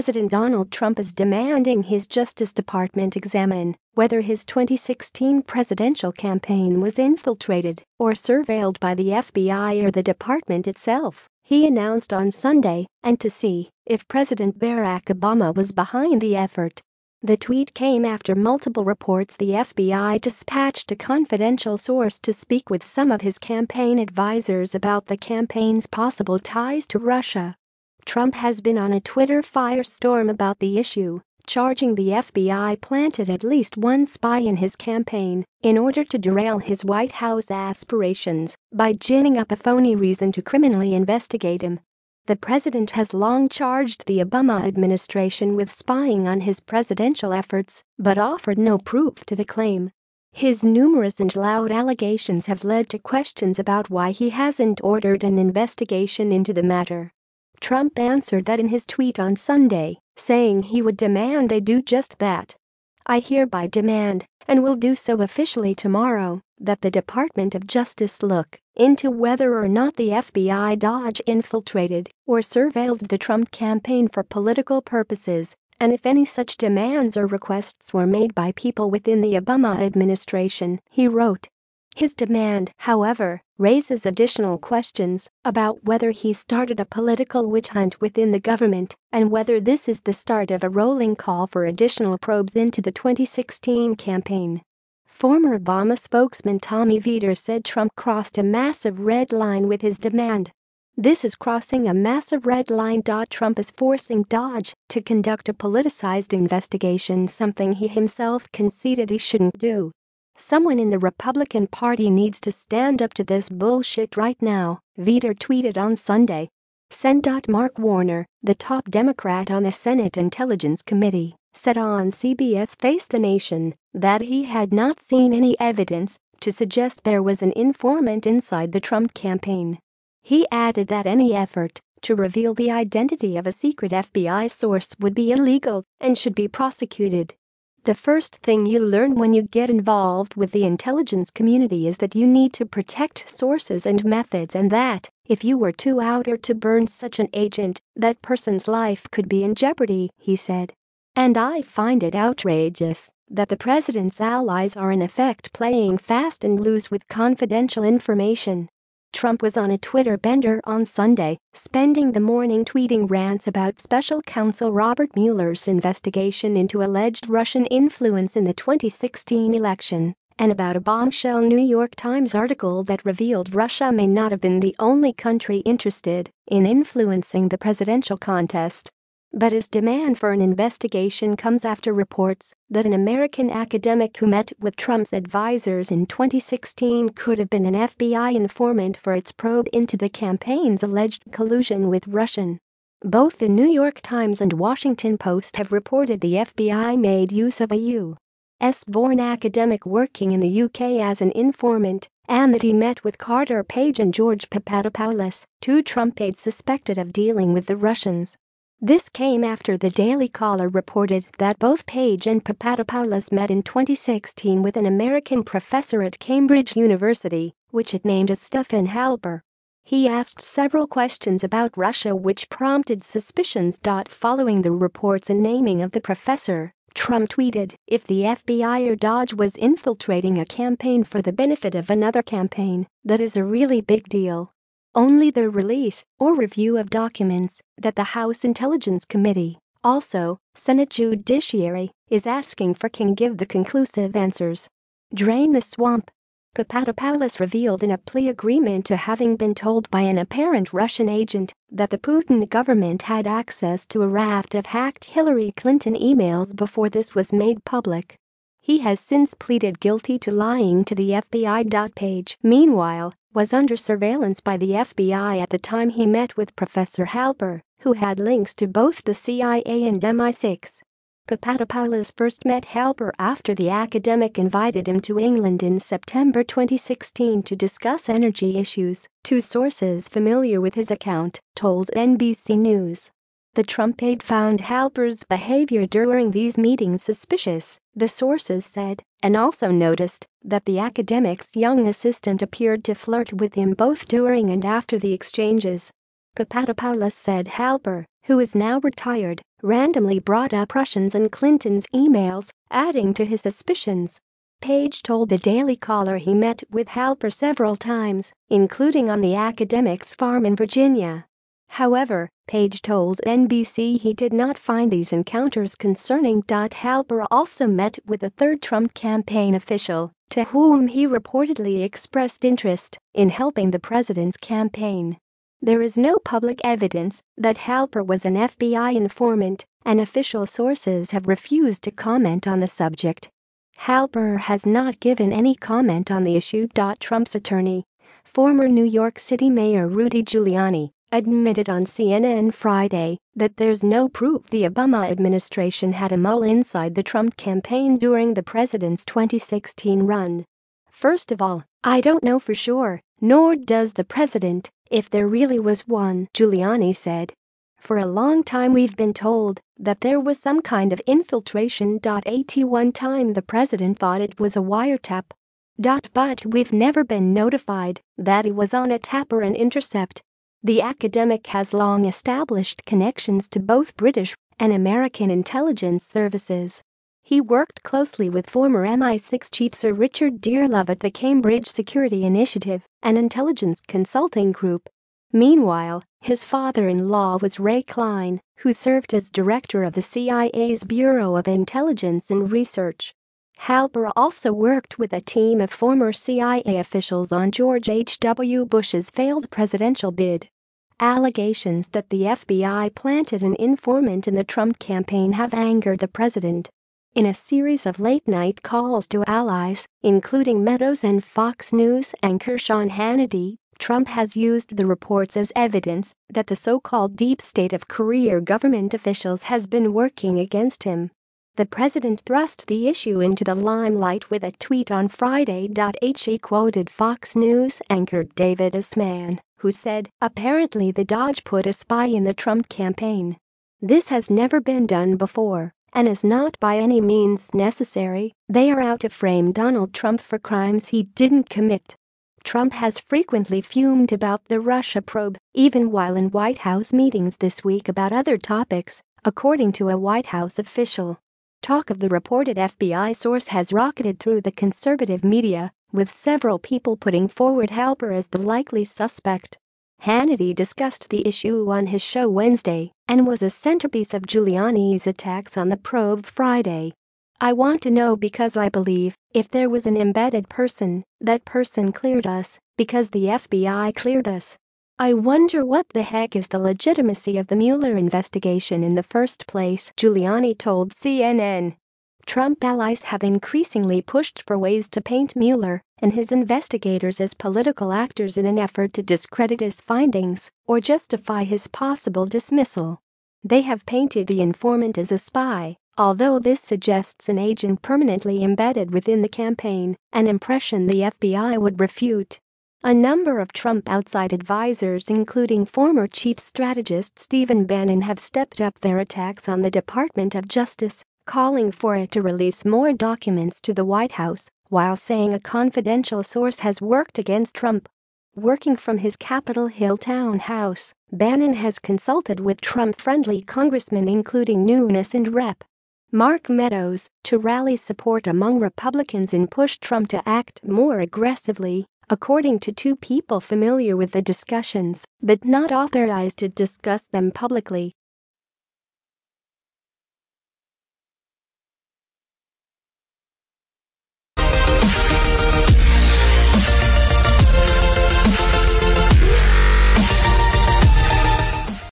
President Donald Trump is demanding his Justice Department examine whether his 2016 presidential campaign was infiltrated or surveilled by the FBI or the department itself, he announced on Sunday, and to see if President Barack Obama was behind the effort. The tweet came after multiple reports the FBI dispatched a confidential source to speak with some of his campaign advisers about the campaign's possible ties to Russia. Trump has been on a Twitter firestorm about the issue, charging the FBI planted at least one spy in his campaign in order to derail his White House aspirations by ginning up a phony reason to criminally investigate him. The president has long charged the Obama administration with spying on his presidential efforts, but offered no proof to the claim. His numerous and loud allegations have led to questions about why he hasn't ordered an investigation into the matter. Trump answered that in his tweet on Sunday, saying he would demand they do just that. I hereby demand, and will do so officially tomorrow, that the Department of Justice look into whether or not the FBI Dodge infiltrated or surveilled the Trump campaign for political purposes, and if any such demands or requests were made by people within the Obama administration, he wrote. His demand, however, raises additional questions about whether he started a political witch hunt within the government and whether this is the start of a rolling call for additional probes into the 2016 campaign. Former Obama spokesman Tommy Veter said Trump crossed a massive red line with his demand. This is crossing a massive red line. Trump is forcing Dodge to conduct a politicized investigation, something he himself conceded he shouldn't do. Someone in the Republican Party needs to stand up to this bullshit right now, Veter tweeted on Sunday. Sen. Mark Warner, the top Democrat on the Senate Intelligence Committee, said on CBS Face the Nation that he had not seen any evidence to suggest there was an informant inside the Trump campaign. He added that any effort to reveal the identity of a secret FBI source would be illegal and should be prosecuted. The first thing you learn when you get involved with the intelligence community is that you need to protect sources and methods and that, if you were too out or to burn such an agent, that person's life could be in jeopardy, he said. And I find it outrageous that the president's allies are in effect playing fast and loose with confidential information Trump was on a Twitter bender on Sunday, spending the morning tweeting rants about special counsel Robert Mueller's investigation into alleged Russian influence in the 2016 election and about a bombshell New York Times article that revealed Russia may not have been the only country interested in influencing the presidential contest. But his demand for an investigation comes after reports that an American academic who met with Trump's advisors in 2016 could have been an FBI informant for its probe into the campaign's alleged collusion with Russian. Both the New York Times and Washington Post have reported the FBI made use of a U.S. born academic working in the UK as an informant and that he met with Carter Page and George Papadopoulos, two Trump aides suspected of dealing with the Russians. This came after the Daily Caller reported that both Page and Papadopoulos met in 2016 with an American professor at Cambridge University, which it named as Stefan Halper. He asked several questions about Russia which prompted suspicions. Following the reports and naming of the professor, Trump tweeted, if the FBI or Dodge was infiltrating a campaign for the benefit of another campaign, that is a really big deal only the release or review of documents that the House Intelligence Committee, also Senate Judiciary, is asking for can give the conclusive answers. Drain the swamp. Papadopoulos revealed in a plea agreement to having been told by an apparent Russian agent that the Putin government had access to a raft of hacked Hillary Clinton emails before this was made public. He has since pleaded guilty to lying to the FBI. Page, meanwhile, was under surveillance by the FBI at the time he met with Professor Halper, who had links to both the CIA and MI6. Papadopoulos first met Halper after the academic invited him to England in September 2016 to discuss energy issues, two sources familiar with his account told NBC News. The Trump aide found Halper's behavior during these meetings suspicious, the sources said, and also noticed that the academic's young assistant appeared to flirt with him both during and after the exchanges. Papadopoulos said Halper, who is now retired, randomly brought up Russians and Clinton's emails, adding to his suspicions. Page told the Daily Caller he met with Halper several times, including on the academic's farm in Virginia. However, Page told NBC he did not find these encounters concerning. Halper also met with a third Trump campaign official, to whom he reportedly expressed interest in helping the president's campaign. There is no public evidence that Halper was an FBI informant, and official sources have refused to comment on the subject. Halper has not given any comment on the issue. Trump's attorney, former New York City Mayor Rudy Giuliani, admitted on CNN Friday that there's no proof the Obama administration had a mole inside the Trump campaign during the president's 2016 run. First of all, I don't know for sure, nor does the president, if there really was one, Giuliani said. For a long time we've been told that there was some kind of infiltration. At one time the president thought it was a wiretap. But we've never been notified that it was on a tap or an intercept. The academic has long established connections to both British and American intelligence services. He worked closely with former MI6 chief Sir Richard Dearlove at the Cambridge Security Initiative, an intelligence consulting group. Meanwhile, his father-in-law was Ray Klein, who served as director of the CIA's Bureau of Intelligence and Research. Halper also worked with a team of former CIA officials on George H.W. Bush's failed presidential bid. Allegations that the FBI planted an informant in the Trump campaign have angered the president. In a series of late-night calls to allies, including Meadows and Fox News anchor Sean Hannity, Trump has used the reports as evidence that the so-called deep state of career government officials has been working against him. The president thrust the issue into the limelight with a tweet on Friday. He quoted Fox News anchor David Isman, who said, Apparently, the Dodge put a spy in the Trump campaign. This has never been done before and is not by any means necessary, they are out to frame Donald Trump for crimes he didn't commit. Trump has frequently fumed about the Russia probe, even while in White House meetings this week about other topics, according to a White House official. Talk of the reported FBI source has rocketed through the conservative media, with several people putting forward Halper as the likely suspect. Hannity discussed the issue on his show Wednesday and was a centerpiece of Giuliani's attacks on the probe Friday. I want to know because I believe if there was an embedded person, that person cleared us because the FBI cleared us, I wonder what the heck is the legitimacy of the Mueller investigation in the first place, Giuliani told CNN. Trump allies have increasingly pushed for ways to paint Mueller and his investigators as political actors in an effort to discredit his findings or justify his possible dismissal. They have painted the informant as a spy, although this suggests an agent permanently embedded within the campaign, an impression the FBI would refute. A number of Trump outside advisers, including former chief strategist Stephen Bannon, have stepped up their attacks on the Department of Justice, calling for it to release more documents to the White House, while saying a confidential source has worked against Trump. Working from his Capitol Hill townhouse, Bannon has consulted with Trump-friendly congressmen including Nunes and Rep. Mark Meadows to rally support among Republicans and push Trump to act more aggressively according to two people familiar with the discussions but not authorized to discuss them publicly.